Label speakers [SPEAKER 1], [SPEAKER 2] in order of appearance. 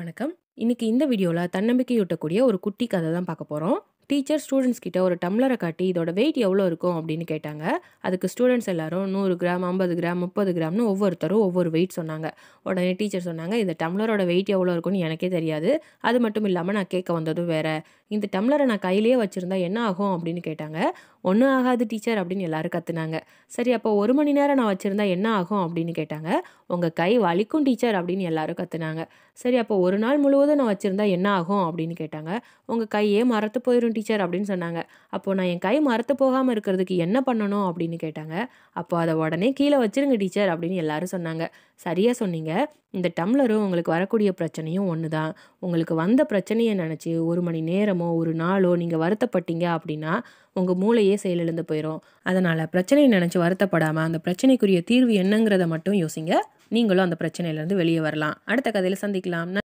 [SPEAKER 1] வணக்கம் இன்னைக்கு இந்த வீடியோவில் தன்னம்பிக்கையூட்டக்கூடிய ஒரு குட்டி கதை தான் பார்க்க போகிறோம் டீச்சர் ஸ்டூடெண்ட்ஸ் கிட்ட ஒரு டம்ளரை காட்டி இதோட வெயிட் எவ்வளோ இருக்கும் அப்படின்னு கேட்டாங்க அதுக்கு ஸ்டூடெண்ட்ஸ் எல்லாரும் நூறு கிராம் ஐம்பது கிராம் முப்பது கிராம்னு ஒவ்வொருத்தரும் ஒவ்வொரு வெயிட் சொன்னாங்க உடனே டீச்சர் சொன்னாங்க இந்த டம்ளரோட வெயிட் எவ்வளோ இருக்கும்னு எனக்கே தெரியாது அது மட்டும் இல்லாமல் நான் கேட்க வந்ததும் வேறு இந்த டம்ளரை நான் கையிலேயே வச்சுருந்தா என்ன ஆகும் அப்படின்னு கேட்டாங்க ஒன்றும் ஆகாது டீச்சர் அப்படின்னு எல்லாரும் கற்றுனாங்க சரி அப்போ ஒரு மணி நேரம் நான் வச்சுருந்தா என்ன ஆகும் அப்படின்னு கேட்டாங்க உங்கள் கை வலிக்கும் டீச்சர் அப்படின்னு எல்லாரும் கற்றுனாங்க சரி அப்போ ஒரு நாள் முழுவதும் நான் வச்சுருந்தா என்ன ஆகும் அப்படின்னு கேட்டாங்க உங்கள் கையே மறத்து போயிடும் டீச்சர் அப்படின்னு சொன்னாங்க அப்போது நான் என் கை மறத்து போகாமல் இருக்கிறதுக்கு என்ன பண்ணணும் அப்படின்னு கேட்டாங்க அப்போ அதை உடனே கீழே வச்சிருங்க டீச்சர் அப்படின்னு எல்லாரும் சொன்னாங்க சரியாக சொன்னீங்க இந்த டம்ளரும் உங்களுக்கு வரக்கூடிய பிரச்சனையும் ஒன்று தான் உங்களுக்கு வந்த பிரச்சனையை நினச்சி ஒரு மணி நேரமோ ஒரு நாளோ நீங்கள் வருத்தப்பட்டீங்க அப்படின்னா உங்கள் மூளையே செயலிழந்து போயிடும் அதனால் பிரச்சனையை நினச்சி வருத்தப்படாமல் அந்த பிரச்சனைக்குரிய தீர்வு என்னங்கிறத மட்டும் யோசிங்க நீங்களும் அந்த பிரச்சனையிலேருந்து வெளியே வரலாம் அடுத்த கதையில் சந்திக்கலாம்